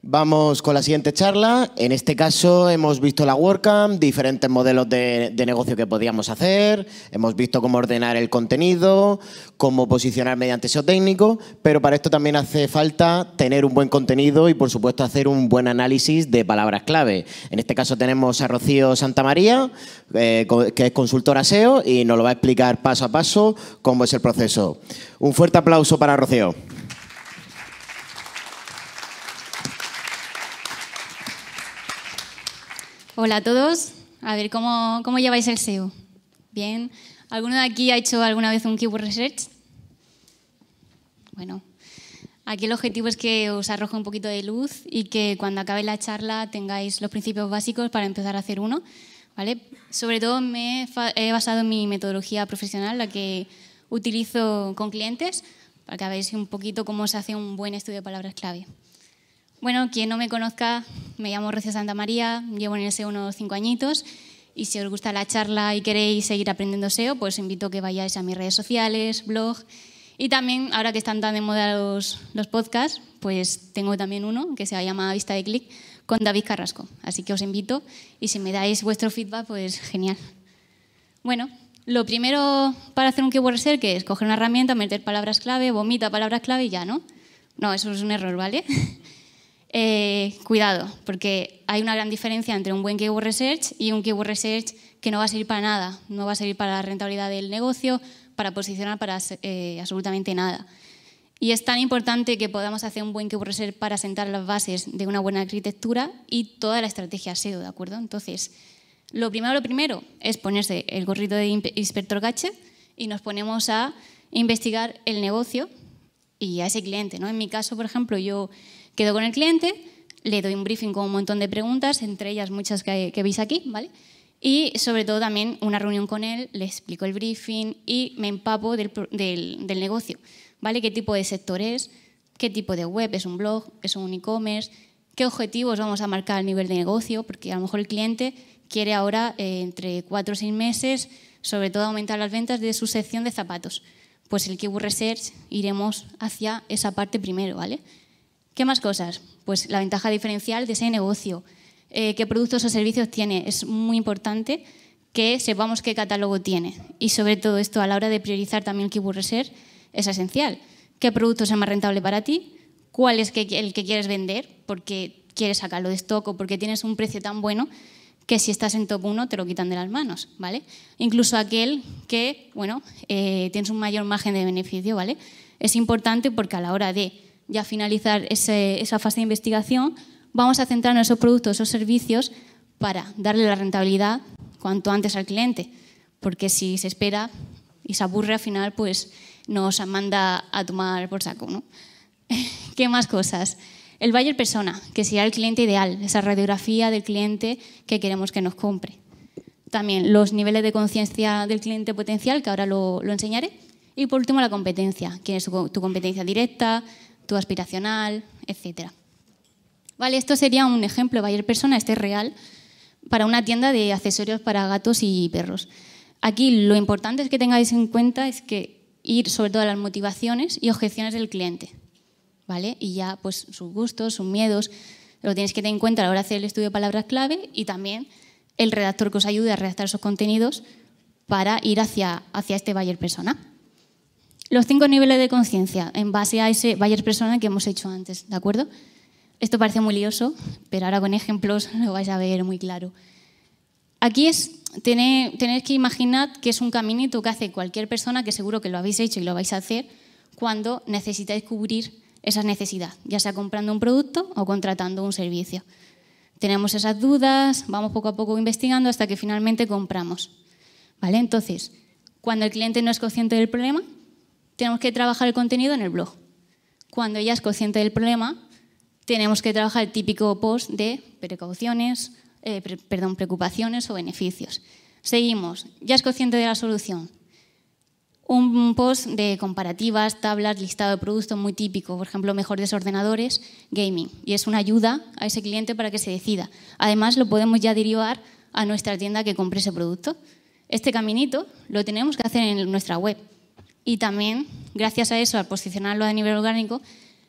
Vamos con la siguiente charla. En este caso hemos visto la WordCamp, diferentes modelos de, negocio que podíamos hacer, hemos visto cómo ordenar el contenido, cómo posicionar mediante SEO técnico, pero para esto también hace falta tener un buen contenido y por supuesto hacer un buen análisis de palabras clave. En este caso tenemos a Rocío Santamaría, eh, que es consultora SEO y nos lo va a explicar paso a paso cómo es el proceso. Un fuerte aplauso para Rocío. Hola a todos. A ver, ¿cómo, lleváis el SEO? Bien. ¿Alguno de aquí ha hecho alguna vez un keyword research? Bueno, aquí el objetivo es que os arroje un poquito de luz y que cuando acabe la charla tengáis los principios básicos para empezar a hacer uno. ¿vale? Sobre todo me he basado en mi metodología profesional, la que utilizo con clientes, para que veáis un poquito cómo se hace un buen estudio de palabras clave. Bueno, quien no me conozca, me llamo Rocío Santa María, llevo en el SEO unos cinco añitos y si os gusta la charla y queréis seguir aprendiendo SEO, pues os invito a que vayáis a mis redes sociales, blog y también, ahora que están tan de moda los, podcasts, pues tengo también uno que se llama Vista de Click con David Carrasco. Así que os invito y si me dais vuestro feedback, pues genial. Bueno, lo primero para hacer un keyword research que es coger una herramienta, meter palabras clave, vomita palabras clave y ya, ¿no? No, eso es un error, ¿vale? Eh, cuidado, porque hay una gran diferencia entre un buen keyword research y un keyword research que no va a servir para nada, no va a servir para la rentabilidad del negocio, para posicionar, para eh, absolutamente nada. Y es tan importante que podamos hacer un buen keyword research para sentar las bases de una buena arquitectura y toda la estrategia SEO, ¿de acuerdo? Entonces, lo primero, primero es ponerse el gorrito de inspector gache y nos ponemos a investigar el negocio y a ese cliente, ¿no? En mi caso, por ejemplo, yo Quedo con el cliente, le doy un briefing con un montón de preguntas, entre ellas muchas que, veis aquí, ¿vale? Y sobre todo también una reunión con él, le explico el briefing y me empapo del, del, negocio, ¿vale? ¿Qué tipo de sector es? ¿Qué tipo de web? ¿Es un blog? ¿Es un e-commerce? ¿Qué objetivos vamos a marcar al nivel de negocio? Porque a lo mejor el cliente quiere ahora, eh, entre cuatro o seis meses, sobre todo aumentar las ventas de su sección de zapatos. Pues el Keyword Research iremos hacia esa parte primero, ¿vale? ¿Qué más cosas? Pues la ventaja diferencial de ese negocio. Eh, ¿Qué productos o servicios tiene? Es muy importante que sepamos qué catálogo tiene. Y sobre todo esto, a la hora de priorizar también el Keyword reserve, es esencial. ¿Qué producto es más rentable para ti? ¿Cuál es el que quieres vender? Porque quieres sacarlo de stock o porque tienes un precio tan bueno que si estás en top 1 te lo quitan de las manos, ¿vale? Incluso aquel que, bueno, eh, tienes un mayor margen de beneficio, ¿vale? Es importante porque a la hora de ya finalizar esa fase de investigación, vamos a centrar esos productos o servicios para darle la rentabilidad cuanto antes al cliente, porque si se espera y se aburre al final, pues nos manda a tomar por saco. ¿no? ¿Qué más cosas? El buyer persona, que sea el cliente ideal, esa radiografía del cliente que queremos que nos compre. También los niveles de conciencia del cliente potencial, que ahora lo, enseñaré. Y por último, la competencia. ¿Quién es tu competencia directa? aspiracional, etc. Vale, esto sería un ejemplo, de Bayer Persona, este es real, para una tienda de accesorios para gatos y perros. Aquí lo importante es que tengáis en cuenta es que ir sobre todo a las motivaciones y objeciones del cliente, ¿vale? Y ya pues sus gustos, sus miedos, lo tienes que tener en cuenta a la hora de hacer el estudio de palabras clave y también el redactor que os ayude a redactar esos contenidos para ir hacia, hacia este Bayer persona los cinco niveles de conciencia en base a ese Bayer persona que hemos hecho antes, ¿de acuerdo? Esto parece muy lioso, pero ahora con ejemplos lo vais a ver muy claro. Aquí es tener, que imaginar que es un caminito que hace cualquier persona, que seguro que lo habéis hecho y lo vais a hacer, cuando necesitáis cubrir esa necesidad, ya sea comprando un producto o contratando un servicio. Tenemos esas dudas, vamos poco a poco investigando hasta que finalmente compramos. ¿Vale? Entonces, cuando el cliente no es consciente del problema, tenemos que trabajar el contenido en el blog. Cuando ya es consciente del problema, tenemos que trabajar el típico post de precauciones, eh, perdón, preocupaciones o beneficios. Seguimos, ya es consciente de la solución. Un post de comparativas, tablas, listado de productos muy típico, por ejemplo, mejores ordenadores, gaming. Y es una ayuda a ese cliente para que se decida. Además, lo podemos ya derivar a nuestra tienda que compre ese producto. Este caminito lo tenemos que hacer en nuestra web. Y también, gracias a eso, al posicionarlo a nivel orgánico,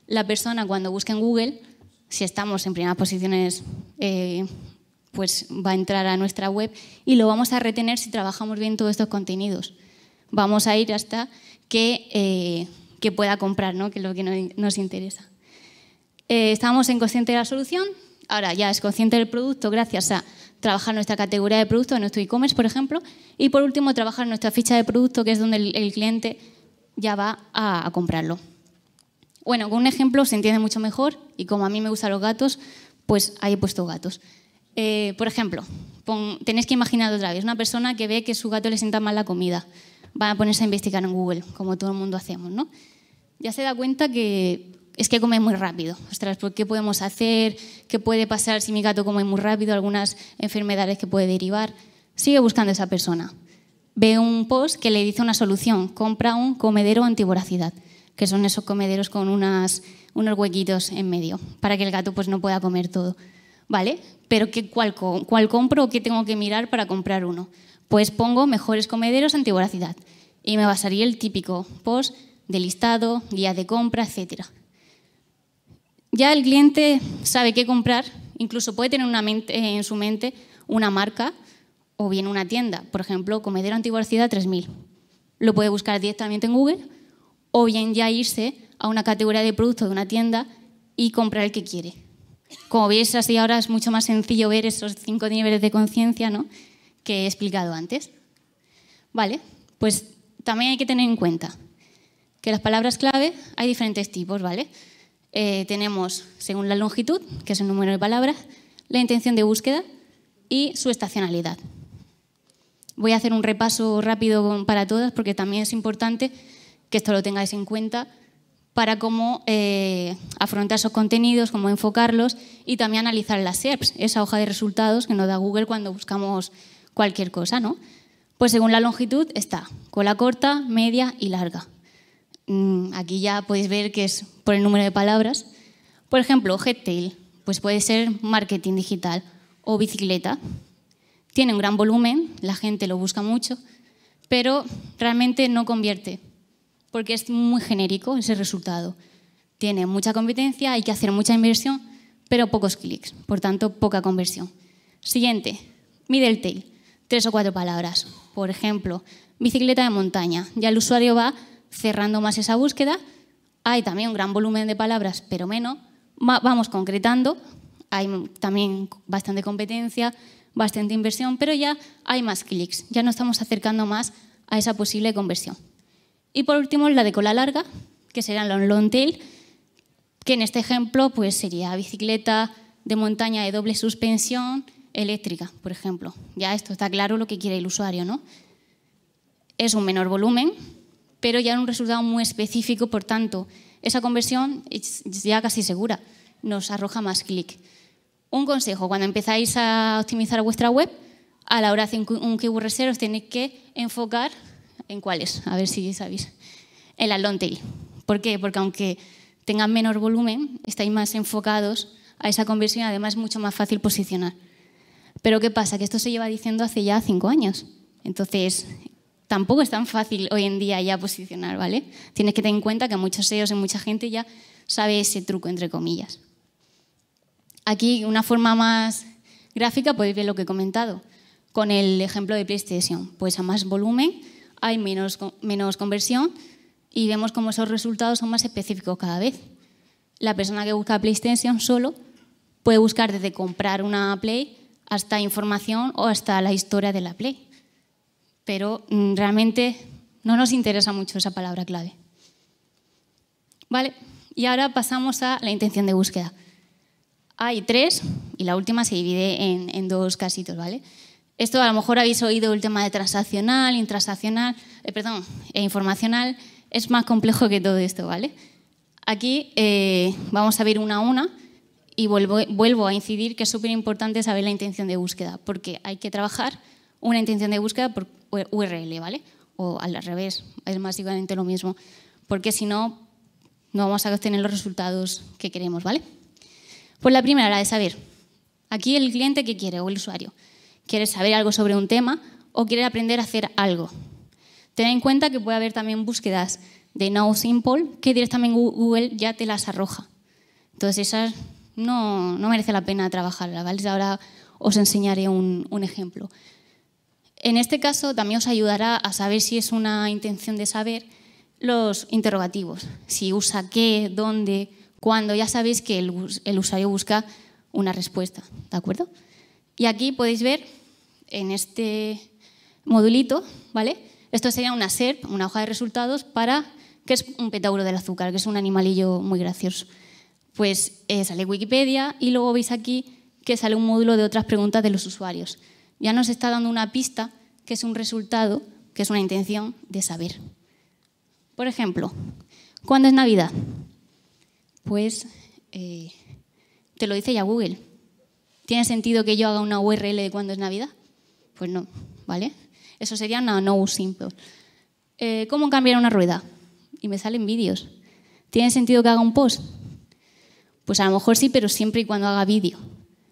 la persona cuando busque en Google, si estamos en primeras posiciones, eh, pues va a entrar a nuestra web y lo vamos a retener si trabajamos bien todos estos contenidos. Vamos a ir hasta que, eh, pueda comprar, ¿no? que es lo que nos interesa. Eh, ¿Estamos en consciente de la solución, ahora ya es consciente del producto gracias a trabajar nuestra categoría de producto en nuestro e-commerce, por ejemplo, y por último trabajar nuestra ficha de producto, que es donde el, cliente ya va a, comprarlo. Bueno, con un ejemplo se entiende mucho mejor y como a mí me gustan los gatos, pues ahí he puesto gatos. Eh, por ejemplo, tenéis que imaginar otra vez, una persona que ve que su gato le sienta mal la comida, va a ponerse a investigar en Google, como todo el mundo hacemos, ¿no? Ya se da cuenta que es que come muy rápido. Ostras, pues, qué podemos hacer? ¿Qué puede pasar si mi gato come muy rápido? Algunas enfermedades que puede derivar. Sigue buscando esa persona. Ve un post que le dice una solución. Compra un comedero antivoracidad, que son esos comederos con unos huequitos en medio, para que el gato pues, no pueda comer todo. ¿Vale? Pero ¿qué, cuál, compro o qué tengo que mirar para comprar uno? Pues pongo mejores comederos antivoracidad y me basaría el típico post de listado, guía de compra, etcétera. Ya el cliente sabe qué comprar, incluso puede tener eh, en su mente una marca o bien una tienda. Por ejemplo, Comedero Ciudad 3000. Lo puede buscar directamente en Google o bien ya irse a una categoría de producto de una tienda y comprar el que quiere. Como veis, así ahora es mucho más sencillo ver esos cinco niveles de conciencia ¿no? que he explicado antes. Vale, pues también hay que tener en cuenta que las palabras clave hay diferentes tipos, ¿vale? Eh, tenemos, según la longitud, que es el número de palabras, la intención de búsqueda y su estacionalidad. Voy a hacer un repaso rápido para todas porque también es importante que esto lo tengáis en cuenta para cómo eh, afrontar esos contenidos, cómo enfocarlos y también analizar las SERPs, esa hoja de resultados que nos da Google cuando buscamos cualquier cosa. ¿no? Pues según la longitud está cola corta, media y larga. Mm, aquí ya podéis ver que es por el número de palabras. Por ejemplo, headtail, pues puede ser marketing digital o bicicleta. Tiene un gran volumen, la gente lo busca mucho, pero realmente no convierte, porque es muy genérico ese resultado. Tiene mucha competencia, hay que hacer mucha inversión, pero pocos clics, por tanto, poca conversión. Siguiente, el tail, tres o cuatro palabras. Por ejemplo, bicicleta de montaña. Ya el usuario va cerrando más esa búsqueda. Hay también un gran volumen de palabras, pero menos. Vamos concretando. Hay también bastante competencia, bastante inversión, pero ya hay más clics. Ya nos estamos acercando más a esa posible conversión. Y por último, la de cola larga, que serán los long tail, que en este ejemplo pues, sería bicicleta de montaña de doble suspensión eléctrica, por ejemplo. Ya esto está claro lo que quiere el usuario, ¿no? Es un menor volumen, pero ya en un resultado muy específico, por tanto, esa conversión ya casi segura, nos arroja más clic. Un consejo, cuando empezáis a optimizar vuestra web, a la hora de hacer un keyword reserve tenéis que enfocar en cuáles, a ver si sabéis, en la long tail. ¿Por qué? Porque aunque tengan menor volumen, estáis más enfocados a esa conversión y además es mucho más fácil posicionar. Pero ¿qué pasa? Que esto se lleva diciendo hace ya cinco años. Entonces, tampoco es tan fácil hoy en día ya posicionar, ¿vale? Tienes que tener en cuenta que muchos SEOs y mucha gente ya sabe ese truco, entre comillas. Aquí, una forma más gráfica, podéis pues, ver lo que he comentado. Con el ejemplo de PlayStation, pues a más volumen hay menos, menos conversión y vemos cómo esos resultados son más específicos cada vez. La persona que busca PlayStation solo puede buscar desde comprar una Play hasta información o hasta la historia de la Play pero mm, realmente no nos interesa mucho esa palabra clave. Vale, y ahora pasamos a la intención de búsqueda. Hay tres y la última se divide en, dos casitos, ¿vale? Esto a lo mejor habéis oído el tema de transaccional, eh, perdón, e informacional. Es más complejo que todo esto, ¿vale? Aquí eh, vamos a ver una a una y vuelvo, vuelvo a incidir que es súper importante saber la intención de búsqueda, porque hay que trabajar una intención de búsqueda por URL, ¿vale? O al revés, es básicamente lo mismo, porque si no, no vamos a obtener los resultados que queremos, ¿vale? Pues la primera, la de saber. Aquí el cliente que quiere o el usuario. Quiere saber algo sobre un tema o quiere aprender a hacer algo. Ten en cuenta que puede haber también búsquedas de no simple que directamente Google ya te las arroja. Entonces esas no, no merece la pena trabajarla, ¿vale? Ahora os enseñaré un, un ejemplo. En este caso también os ayudará a saber si es una intención de saber los interrogativos. Si usa qué, dónde, cuándo, ya sabéis que el, usuario busca una respuesta, ¿de acuerdo? Y aquí podéis ver en este modulito, ¿vale? Esto sería una SERP, una hoja de resultados para que es un petauro del azúcar, que es un animalillo muy gracioso. Pues eh, sale Wikipedia y luego veis aquí que sale un módulo de otras preguntas de los usuarios ya nos está dando una pista que es un resultado, que es una intención de saber. Por ejemplo, ¿cuándo es Navidad? Pues eh, te lo dice ya Google. ¿Tiene sentido que yo haga una URL de cuándo es Navidad? Pues no, ¿vale? Eso sería no, no simple. Eh, ¿Cómo cambiar una rueda? Y me salen vídeos. ¿Tiene sentido que haga un post? Pues a lo mejor sí, pero siempre y cuando haga vídeo.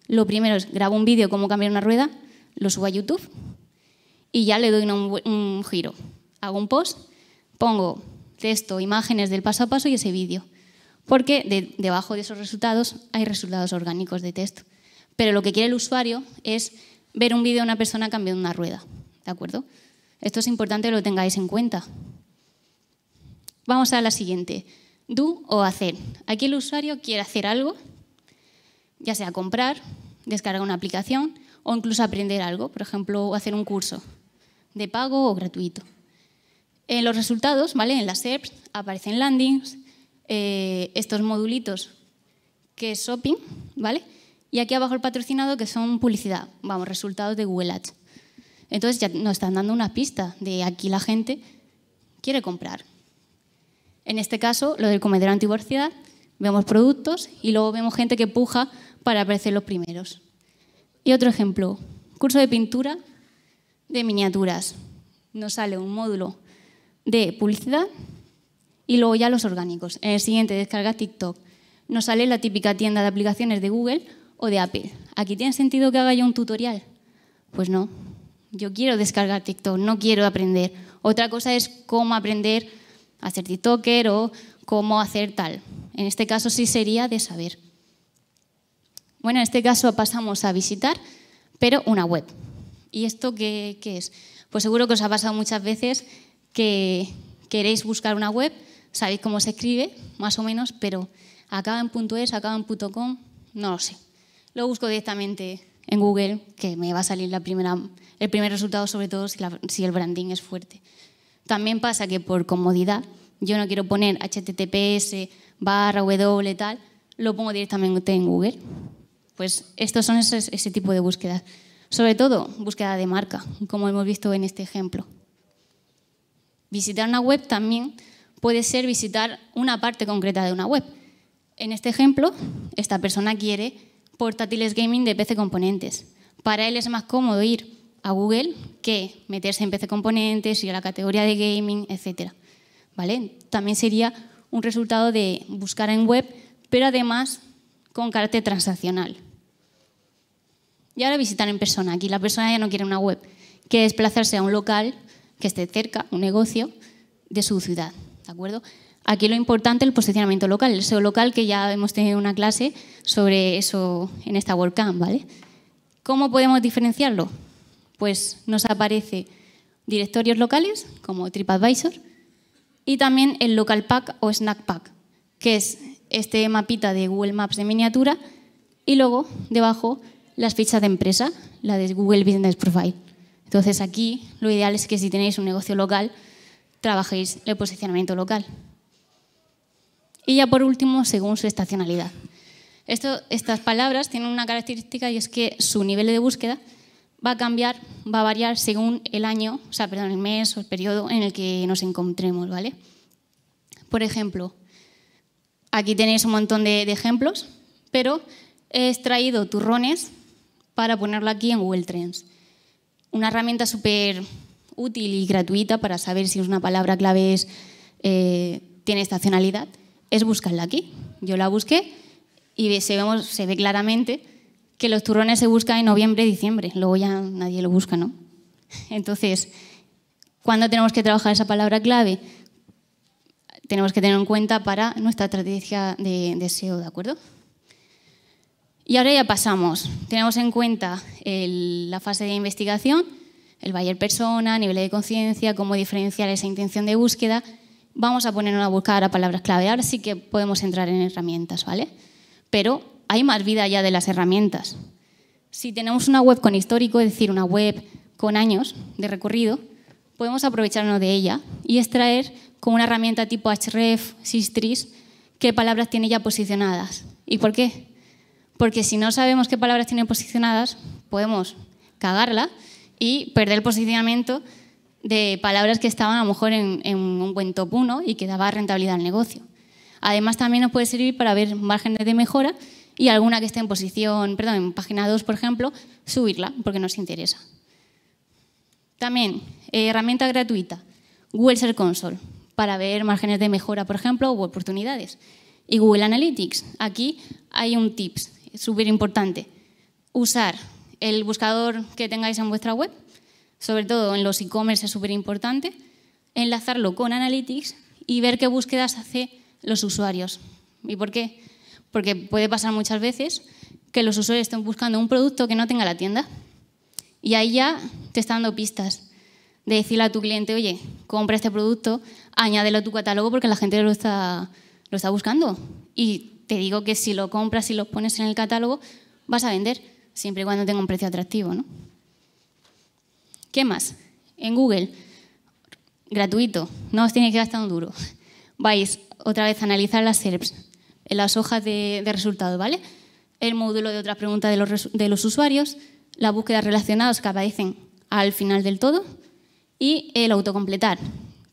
Lo primero es, grabo un vídeo, cómo cambiar una rueda, lo subo a YouTube y ya le doy un, giro. Hago un post, pongo texto, imágenes del paso a paso y ese vídeo. Porque debajo de esos resultados hay resultados orgánicos de texto. Pero lo que quiere el usuario es ver un vídeo de una persona cambiando una rueda. ¿De acuerdo? Esto es importante que lo tengáis en cuenta. Vamos a la siguiente. Do o hacer. Aquí el usuario quiere hacer algo, ya sea comprar, descargar una aplicación, o incluso aprender algo, por ejemplo, hacer un curso de pago o gratuito. En los resultados, ¿vale? en las SERPs, aparecen landings, eh, estos modulitos que es shopping, ¿vale? y aquí abajo el patrocinado que son publicidad, vamos, resultados de Google Ads. Entonces ya nos están dando una pista de aquí la gente quiere comprar. En este caso, lo del comedor antiborcidad, vemos productos y luego vemos gente que puja para aparecer los primeros. Y otro ejemplo, curso de pintura de miniaturas. Nos sale un módulo de publicidad y luego ya los orgánicos. En el siguiente, descarga TikTok. Nos sale la típica tienda de aplicaciones de Google o de Apple. ¿Aquí tiene sentido que haga yo un tutorial? Pues no. Yo quiero descargar TikTok, no quiero aprender. Otra cosa es cómo aprender a ser TikToker o cómo hacer tal. En este caso sí sería de saber. Bueno, en este caso pasamos a visitar, pero una web. ¿Y esto qué, es? Pues seguro que os ha pasado muchas veces que queréis buscar una web, sabéis cómo se escribe, más o menos, pero acaba en .es, acaba en .com, no lo sé. Lo busco directamente en Google, que me va a salir el primer resultado, sobre todo si, si el branding es fuerte. También pasa que por comodidad, yo no quiero poner https barra w tal, lo pongo directamente en Google. Pues estos son ese, tipo de búsquedas. Sobre todo, búsqueda de marca, como hemos visto en este ejemplo. Visitar una web también puede ser visitar una parte concreta de una web. En este ejemplo, esta persona quiere portátiles gaming de PC Componentes. Para él es más cómodo ir a Google que meterse en PC Componentes, y a la categoría de gaming, etc. ¿Vale? También sería un resultado de buscar en web, pero además con carácter transaccional y ahora visitar en persona. Aquí la persona ya no quiere una web, quiere desplazarse a un local que esté cerca, un negocio de su ciudad. ¿De acuerdo? Aquí lo importante es el posicionamiento local, el SEO local que ya hemos tenido una clase sobre eso en esta WordCamp, ¿vale? ¿Cómo podemos diferenciarlo? Pues nos aparece directorios locales como TripAdvisor y también el Local Pack o Snack Pack, que es este mapita de Google Maps de miniatura y luego debajo las fichas de empresa, la de Google Business Profile. Entonces aquí lo ideal es que si tenéis un negocio local, trabajéis el posicionamiento local. Y ya por último, según su estacionalidad. estas palabras tienen una característica y es que su nivel de búsqueda va a cambiar, va a variar según el año, o sea, perdón, el mes o el periodo en el que nos encontremos, ¿vale? Por ejemplo, aquí tenéis un montón de, de ejemplos, pero he extraído turrones para ponerlo aquí en Google Trends. Una herramienta súper útil y gratuita para saber si una palabra clave eh, tiene estacionalidad es buscarla aquí. Yo la busqué y se, ve claramente que los turrones se buscan en noviembre, diciembre. Luego ya nadie lo busca, ¿no? Entonces, ¿cuándo tenemos que trabajar esa palabra clave? Tenemos que tener en cuenta para nuestra estrategia de, de SEO, ¿de acuerdo? Y ahora ya pasamos. Tenemos en cuenta la fase de investigación, el Bayer persona, nivel de conciencia, cómo diferenciar esa intención de búsqueda. Vamos a ponernos a buscar a palabras clave. Ahora sí que podemos entrar en herramientas, ¿vale? Pero hay más vida ya de las herramientas. Si tenemos una web con histórico, es decir, una web con años de recorrido, podemos aprovecharnos de ella y extraer con una herramienta tipo href, Sistrix, qué palabras tiene ya posicionadas. ¿Y por qué? porque si no sabemos qué palabras tienen posicionadas, podemos cagarla y perder el posicionamiento de palabras que estaban a lo mejor en, un buen top 1 y que daba rentabilidad al negocio. Además, también nos puede servir para ver márgenes de mejora y alguna que esté en posición, perdón, en página 2, por ejemplo, subirla porque nos interesa. También, eh, herramienta gratuita, Google Search Console, para ver márgenes de mejora, por ejemplo, u oportunidades. Y Google Analytics, aquí hay un tips súper importante. Usar el buscador que tengáis en vuestra web, sobre todo en los e-commerce es súper importante, enlazarlo con Analytics y ver qué búsquedas hace los usuarios. ¿Y por qué? Porque puede pasar muchas veces que los usuarios estén buscando un producto que no tenga la tienda y ahí ya te está dando pistas de decirle a tu cliente, oye, compra este producto, añádelo a tu catálogo porque la gente lo está, lo está buscando. Y te digo que si lo compras y lo pones en el catálogo, vas a vender, siempre y cuando tenga un precio atractivo. ¿no? ¿Qué más? En Google, gratuito, no os tiene que gastar un duro. Vais otra vez a analizar las SERPs, las hojas de, resultados, ¿vale? El módulo de otras preguntas de los, de los usuarios, las búsquedas relacionadas que aparecen al final del todo y el autocompletar,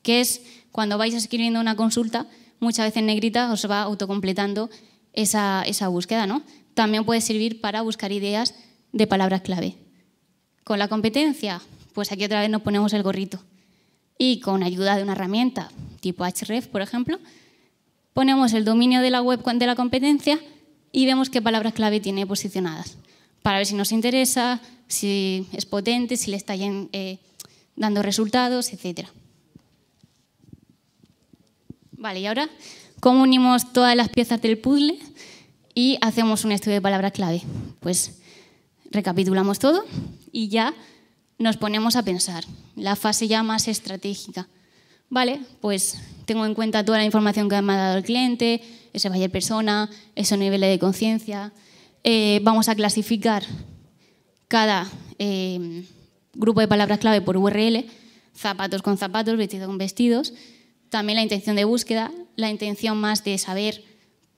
que es cuando vais escribiendo una consulta muchas veces negrita, os va autocompletando esa, esa búsqueda. ¿no? También puede servir para buscar ideas de palabras clave. Con la competencia, pues aquí otra vez nos ponemos el gorrito. Y con ayuda de una herramienta tipo href, por ejemplo, ponemos el dominio de la web de la competencia y vemos qué palabras clave tiene posicionadas, para ver si nos interesa, si es potente, si le está eh, dando resultados, etcétera. Vale, y ahora, ¿cómo unimos todas las piezas del puzzle y hacemos un estudio de palabras clave? Pues recapitulamos todo y ya nos ponemos a pensar. La fase ya más estratégica. Vale, pues tengo en cuenta toda la información que me ha dado el cliente, ese de persona, esos niveles de conciencia. Eh, vamos a clasificar cada eh, grupo de palabras clave por URL, zapatos con zapatos, vestidos con vestidos, también la intención de búsqueda, la intención más de saber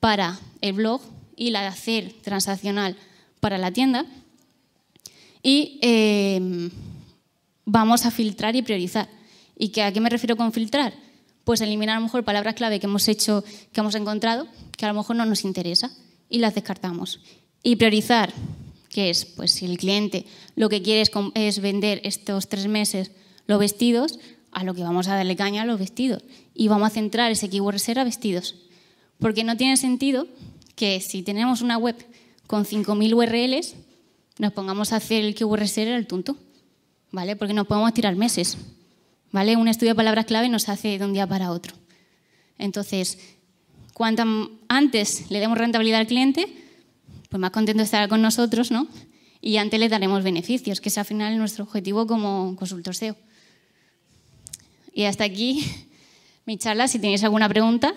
para el blog y la de hacer transaccional para la tienda. Y eh, vamos a filtrar y priorizar. ¿Y que, a qué me refiero con filtrar? Pues eliminar a lo mejor palabras clave que hemos que hemos encontrado, que a lo mejor no nos interesa y las descartamos. Y priorizar, que es, pues si el cliente lo que quiere es vender estos tres meses los vestidos, a lo que vamos a darle caña a los vestidos. Y vamos a centrar ese keyword ser a vestidos. Porque no tiene sentido que si tenemos una web con 5.000 URLs, nos pongamos a hacer el keyword ser al tonto. ¿Vale? Porque nos podemos tirar meses. ¿Vale? Un estudio de palabras clave nos hace de un día para otro. Entonces, cuanto antes le demos rentabilidad al cliente, pues más contento estará con nosotros, ¿no? Y antes le daremos beneficios, que es al final nuestro objetivo como consultor SEO. Y hasta aquí mi charla. Si tenéis alguna pregunta.